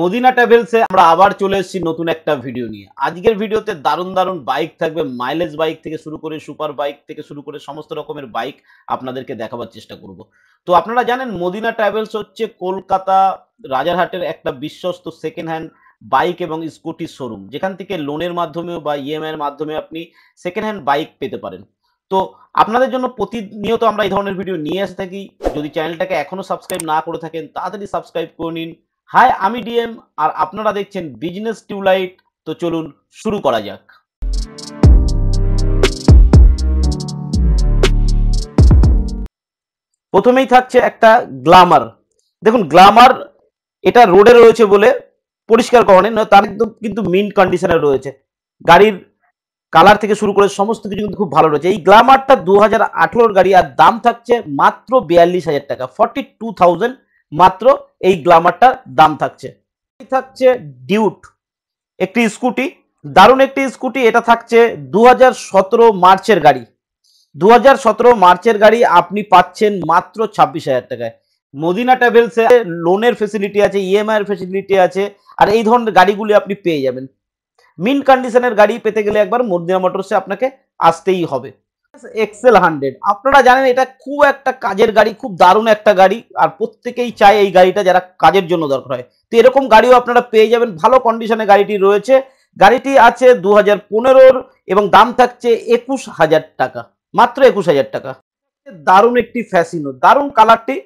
Medina ট্রাভেলসে আমরা আবার চলে এসেছি নতুন একটা ভিডিও নিয়ে আজকের ভিডিওতে দারুণ দারুণ বাইক থাকবে মাইলেজ বাইক থেকে শুরু করে সুপার বাইক থেকে শুরু করে সমস্ত রকমের বাইক আপনাদেরকে দেখাবার চেষ্টা করব তো আপনারা জানেন মদিনা ট্রাভেলস হচ্ছে কলকাতা রাজারহাটের একটা বিশ্বস্ত সেকেন্ড হ্যান্ড বাইক এবং স্কুটি শোরুম যেখান থেকে লোনের মাধ্যমেও বা ইএমআই e এর মাধ্যমে আপনি সেকেন্ড হ্যান্ড বাইক পেতে পারেন তো আপনাদের জন্য প্রতিনিয়ত আমরা এই ধরনের ভিডিও নিয়ে আসে থাকি যদি চ্যানেলটাকে এখনো সাবস্ক্রাইব না করে থাকেন তাড়াতাড়ি সাবস্ক্রাইব করে নিন হাই আমি ডিএম আর আপনারা দেখছেন বিজনেস টিউলাইট তো চলুন শুরু করা যাক প্রথমেই থাকছে একটা গ্লামার দেখুন গ্লামার এটা রোডে রয়েছে বলে পরিষ্কার করা নেই তার একদম কিন্তু মিন কন্ডিশনে রয়েছে গাড়ির কালার থেকে শুরু করে সমস্ত কিছু কিন্তু খুব ভালো রয়েছে এই গ্লামারটা দু হাজার গাড়ি আর দাম থাকছে মাত্র বিয়াল্লিশ হাজার টাকা ফর্টি টু থাউজেন্ড মাত্র এই গ্লামারটার দাম থাকছে থাকছে ডিউট একটি স্কুটি দারুণ একটি স্কুটি এটা থাকছে দু মার্চের গাড়ি দু মার্চের গাড়ি আপনি পাচ্ছেন মাত্র ছাব্বিশ হাজার টাকায় মদিনা ট্রাভেলসে লোনের ফেসিলিটি আছে ইএমআই এর ফেসিলিটি আছে আর এই ধরনের গাড়িগুলি আপনি পেয়ে যাবেন মিন কন্ডিশনের গাড়ি পেতে গেলে একবার মদিনা মোটরসে আপনাকে আসতেই হবে এক্সেল হান্ড্রেড আপনারা জানেন এটা খুব একটা কাজের গাড়ি খুব দারুণ একটা গাড়ি আর প্রত্যেকেই চায় এই গাড়িটা যারা কাজের জন্য দরকার হয় তো এরকম গাড়িও আপনারা পেয়ে যাবেন ভালো কন্ডিশনে গাড়িটি রয়েছে গাড়িটি আছে দু হাজার এবং দাম থাকছে একুশ হাজার টাকা মাত্র একুশ হাজার টাকা দারুণ একটি ফ্যাসিনো দারুণ কালারটি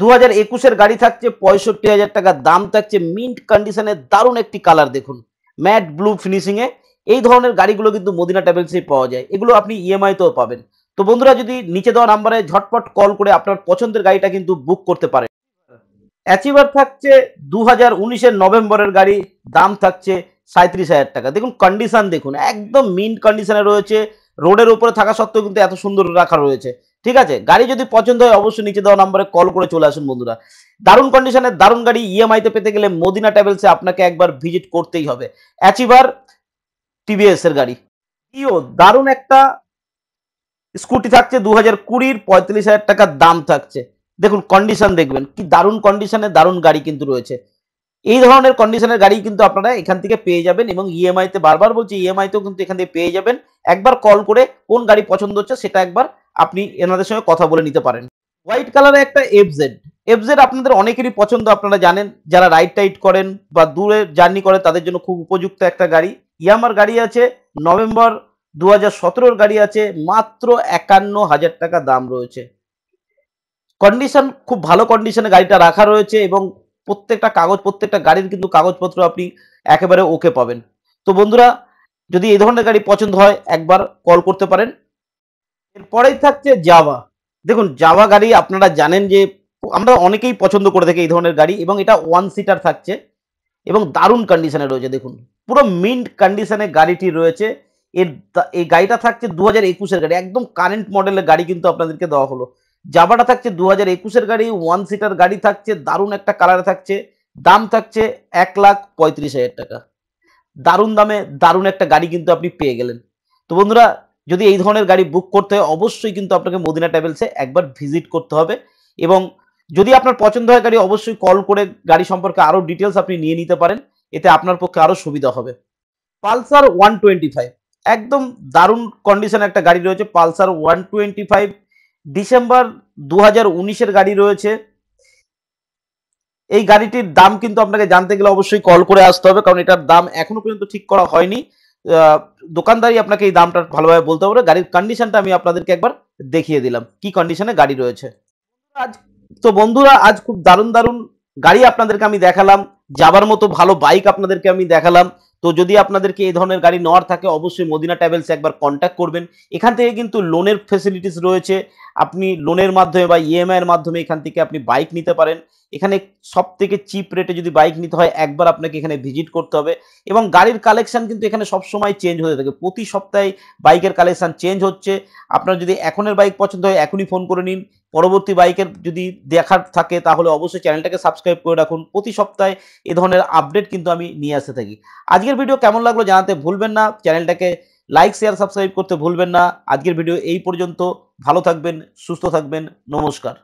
দু হাজার একুশের গাড়ি থাকছে পঁয়ষট্টি হাজার টাকা দাম থাকছে মিন্ট কন্ডিশনে দারুণ একটি কালার দেখুন ম্যাট ব্লু ফিনিশিংয়ে এই ধরনের গাড়িগুলো কিন্তু মদিনা ট্যাবেলসে পাওয়া যায় এগুলো আপনি ইএমআইতেও e পাবেন তো বন্ধুরা যদি নিচে দেওয়া নাম্বারে ঝটপট কল করে আপনার পছন্দের গাড়িটা কিন্তু বুক করতে পারেন অ্যাচিভার থাকছে দু হাজার নভেম্বরের গাড়ি দাম থাকছে সাঁত্রিশ হাজার টাকা দেখুন কন্ডিশন দেখুন একদম মিন কন্ডিশনে রয়েছে রোডের উপরে থাকা সত্ত্বেও কিন্তু এত সুন্দর রাখা রয়েছে ঠিক আছে গাড়ি যদি পছন্দ হয় অবশ্যই নিচে দেওয়া নাম্বারে কল করে চলে আসুন বন্ধুরা দারুণ কন্ডিশনের দারুণ গাড়ি ইএমআইতে e পেতে গেলে মদিনা ট্রাভেলসে আপনাকে একবার ভিজিট করতেই হবে অ্যাচিভার টিভিএস এর গাড়ি ইও দারুণ একটা স্কুটি থাকছে দু হাজার কুড়ির পঁয়ত্রিশ হাজার টাকার দাম থাকছে দেখুন কন্ডিশন দেখবেন কি দারুণ কন্ডিশনে দারুণ গাড়ি কিন্তু রয়েছে এই ধরনের কন্ডিশনের গাড়ি কিন্তু আপনারা এখান থেকে পেয়ে যাবেন এবং ইএমআই e তে বারবার বলছি ইএমআই e তেও কিন্তু এখান থেকে পেয়ে যাবেন একবার কল করে কোন গাড়ি পছন্দ হচ্ছে সেটা একবার আপনি এনাদের সঙ্গে কথা বলে নিতে পারেন হোয়াইট কালারে একটা এফজেড এফজেড আপনাদের অনেকেরই পছন্দ আপনারা জানেন যারা রাইড টাইড করেন বা দূরে জার্নি করেন তাদের জন্য খুব উপযুক্ত একটা গাড়ি ইয়ামার গাড়ি আছে নভেম্বর দু হাজার গাড়ি আছে মাত্র একান্ন হাজার টাকা দাম রয়েছে কন্ডিশন খুব ভালো কন্ডিশনে গাড়িটা রাখা রয়েছে এবং প্রত্যেকটা কাগজ প্রত্যেকটা গাড়ির কিন্তু কাগজপত্র আপনি একেবারে ওকে পাবেন তো বন্ধুরা যদি এই ধরনের গাড়ি পছন্দ হয় একবার কল করতে পারেন এরপরেই থাকছে জাভা দেখুন জাভা গাড়ি আপনারা জানেন যে আমরা অনেকেই পছন্দ করে থাকি এই ধরনের গাড়ি এবং এটা ওয়ান সিটার থাকছে এবং দারুণ কন্ডিশনে রয়েছে দেখুন পুরো মিন্ট কন্ডিশনে গাড়িটি রয়েছে এর এই গাড়িটা থাকছে দু হাজার একুশের গাড়ি একদম কারেন্ট মডেলের গাড়ি কিন্তু আপনাদেরকে দেওয়া হলো জাবাটা থাকছে দু হাজার একুশের গাড়ি ওয়ান সিটার গাড়ি থাকছে দারুণ একটা কালার থাকছে দাম থাকছে এক লাখ পঁয়ত্রিশ হাজার টাকা দারুণ দামে দারুণ একটা গাড়ি কিন্তু আপনি পেয়ে গেলেন তো বন্ধুরা যদি এই ধরনের গাড়ি বুক করতে হয় অবশ্যই কিন্তু আপনাকে মদিনা ট্রাভেলসে একবার ভিজিট করতে হবে এবং যদি আপনার পছন্দ হয় গাড়ি অবশ্যই কল করে গাড়ি সম্পর্কে আরও ডিটেলস আপনি নিয়ে নিতে পারেন এতে আপনার পক্ষে আরও সুবিধা হবে পালসার ওয়ান টোয়েন্টি ফাইভ একদম দারুণ কন্ডিশন একটা গাড়ি রয়েছে Pulsar one twenty five December দু হাজার উনিশের গাড়ি রয়েছে এই গাড়িটির দাম কিন্তু আপনাকে জানতে গেলে অবশ্যই কল করে আসতে হবে কারণ এটার দাম এখনো পর্যন্ত ঠিক করা হয়নি দোকানদারই আপনাকে এই দামটা ভালোভাবে বলতে পারবে গাড়ির কন্ডিশনটা আমি আপনাদেরকে একবার দেখিয়ে দিলাম কি কন্ডিশনে গাড়ি রয়েছে আজ তো বন্ধুরা আজ খুব দারুণ দারুণ গাড়ি আপনাদেরকে আমি দেখালাম যাবার মতো ভালো বাইক আপনাদেরকে আমি দেখালাম তো যদি আপনাদেরকে এই ধরনের গাড়ি নেওয়ার থাকে অবশ্যই মদিনা ট্রাভেলস একবার কন্ট্যাক্ট করবেন এখান থেকে কিন্তু লোনের ফেসিলিটিস রয়েছে আপনি লোনের মাধ্যমে বা ইএমআইয়ের মাধ্যমে এখান থেকে আপনি বাইক নিতে পারেন এখানে সব থেকে চিপ রেটে যদি বাইক নিতে হয় একবার আপনাকে এখানে ভিজিট করতে হবে এবং গাড়ির কালেকশান কিন্তু এখানে সব সময় চেঞ্জ হতে থাকে প্রতি সপ্তাহে বাইকের কালেকশান চেঞ্জ হচ্ছে আপনার যদি এখনের বাইক পছন্দ হয় এখনই ফোন করে নিন পরবর্তী বাইকের যদি দেখার থাকে তাহলে অবশ্যই চ্যানেলটাকে সাবস্ক্রাইব করে রাখুন প্রতি সপ্তাহে এ ধরনের আপডেট কিন্তু আমি নিয়ে আসতে থাকি আজকের ভিডিও কেমন লাগলো জানাতে ভুলবেন না চ্যানেলটাকে লাইক শেয়ার সাবস্ক্রাইব করতে ভুলবেন না আজকের ভিডিও এই পর্যন্ত ভালো থাকবেন সুস্থ থাকবেন নমস্কার